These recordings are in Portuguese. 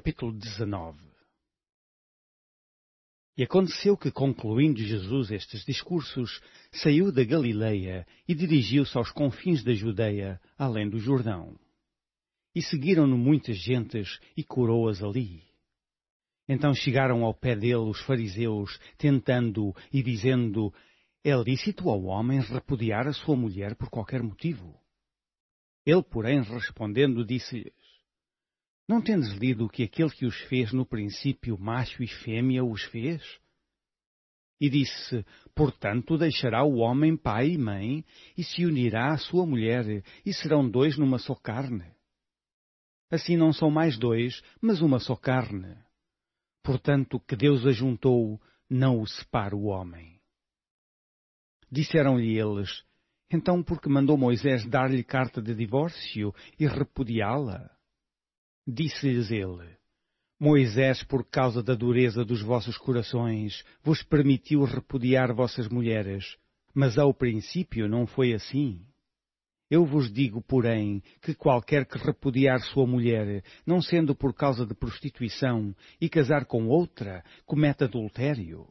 capítulo 19. E aconteceu que, concluindo Jesus estes discursos, saiu da Galileia e dirigiu-se aos confins da Judeia, além do Jordão. E seguiram-no muitas gentes e curou-as ali. Então chegaram ao pé dele os fariseus, tentando e dizendo: É lícito ao homem repudiar a sua mulher por qualquer motivo? Ele, porém, respondendo, disse-lhes: não tendes lido que aquele que os fez no princípio, macho e fêmea, os fez? E disse: Portanto, deixará o homem pai e mãe, e se unirá à sua mulher, e serão dois numa só carne. Assim não são mais dois, mas uma só carne. Portanto, que Deus ajuntou, não o separa o homem. Disseram-lhe eles: Então, por que mandou Moisés dar-lhe carta de divórcio e repudiá-la? Disse-lhes ele: Moisés, por causa da dureza dos vossos corações, vos permitiu repudiar vossas mulheres, mas ao princípio não foi assim. Eu vos digo, porém, que qualquer que repudiar sua mulher, não sendo por causa de prostituição, e casar com outra, comete adultério.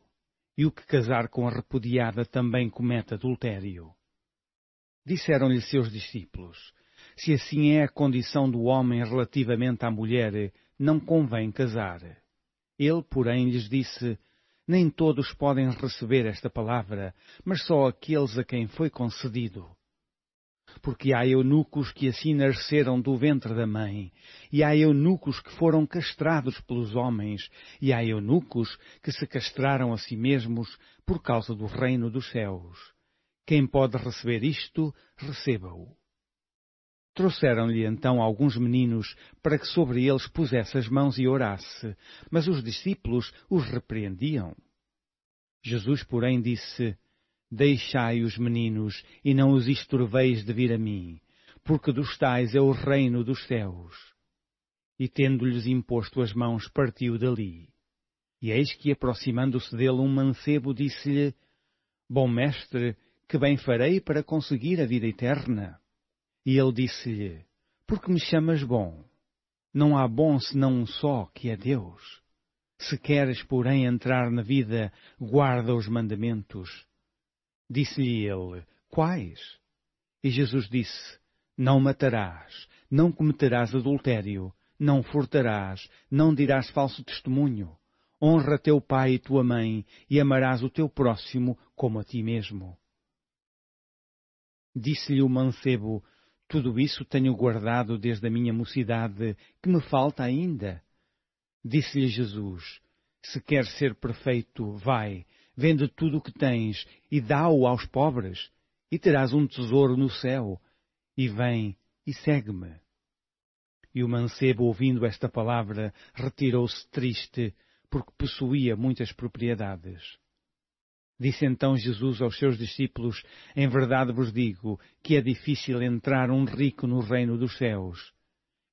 E o que casar com a repudiada também comete adultério. Disseram-lhe seus discípulos: se assim é a condição do homem relativamente à mulher, não convém casar. Ele, porém, lhes disse: Nem todos podem receber esta palavra, mas só aqueles a quem foi concedido. Porque há eunucos que assim nasceram do ventre da mãe, e há eunucos que foram castrados pelos homens, e há eunucos que se castraram a si mesmos por causa do reino dos céus. Quem pode receber isto, receba-o. Trouxeram-lhe então alguns meninos para que sobre eles pusesse as mãos e orasse, mas os discípulos os repreendiam. Jesus, porém, disse: Deixai os meninos e não os estorveis de vir a mim, porque dos tais é o reino dos céus. E tendo-lhes imposto as mãos, partiu dali. E eis que, aproximando-se dele, um mancebo disse-lhe: Bom mestre, que bem farei para conseguir a vida eterna? E ele disse-lhe: Por que me chamas bom? Não há bom senão um só, que é Deus. Se queres, porém, entrar na vida, guarda os mandamentos. Disse-lhe ele: Quais? E Jesus disse: Não matarás, não cometerás adultério, não furtarás, não dirás falso testemunho. Honra teu pai e tua mãe, e amarás o teu próximo como a ti mesmo. Disse-lhe o mancebo: tudo isso tenho guardado desde a minha mocidade, que me falta ainda. Disse-lhe Jesus: Se quer ser perfeito, vai, vende tudo o que tens e dá-o aos pobres, e terás um tesouro no céu. E vem e segue-me. E o mancebo, ouvindo esta palavra, retirou-se triste, porque possuía muitas propriedades. Disse então Jesus aos seus discípulos: Em verdade vos digo que é difícil entrar um rico no reino dos céus.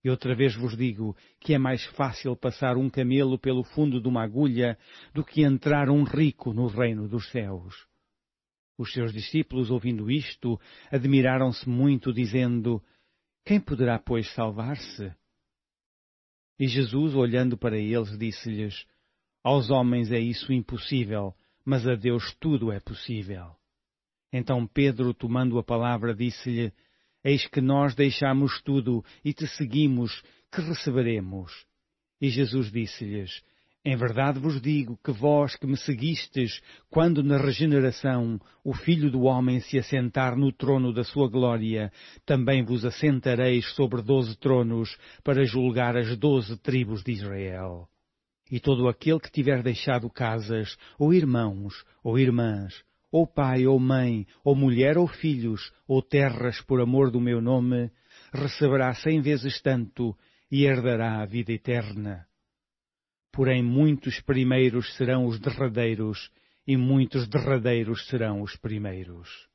E outra vez vos digo que é mais fácil passar um camelo pelo fundo de uma agulha do que entrar um rico no reino dos céus. Os seus discípulos, ouvindo isto, admiraram-se muito, dizendo: Quem poderá, pois, salvar-se? E Jesus, olhando para eles, disse-lhes: Aos homens é isso impossível mas a Deus tudo é possível. Então Pedro, tomando a palavra, disse-lhe: Eis que nós deixamos tudo e te seguimos, que receberemos. E Jesus disse-lhes: Em verdade vos digo que vós que me seguistes, quando na regeneração o Filho do Homem se assentar no trono da sua glória, também vos assentareis sobre doze tronos para julgar as doze tribos de Israel. E todo aquele que tiver deixado casas, ou irmãos, ou irmãs, ou pai, ou mãe, ou mulher, ou filhos, ou terras por amor do meu nome, receberá cem vezes tanto e herdará a vida eterna. Porém, muitos primeiros serão os derradeiros, e muitos derradeiros serão os primeiros.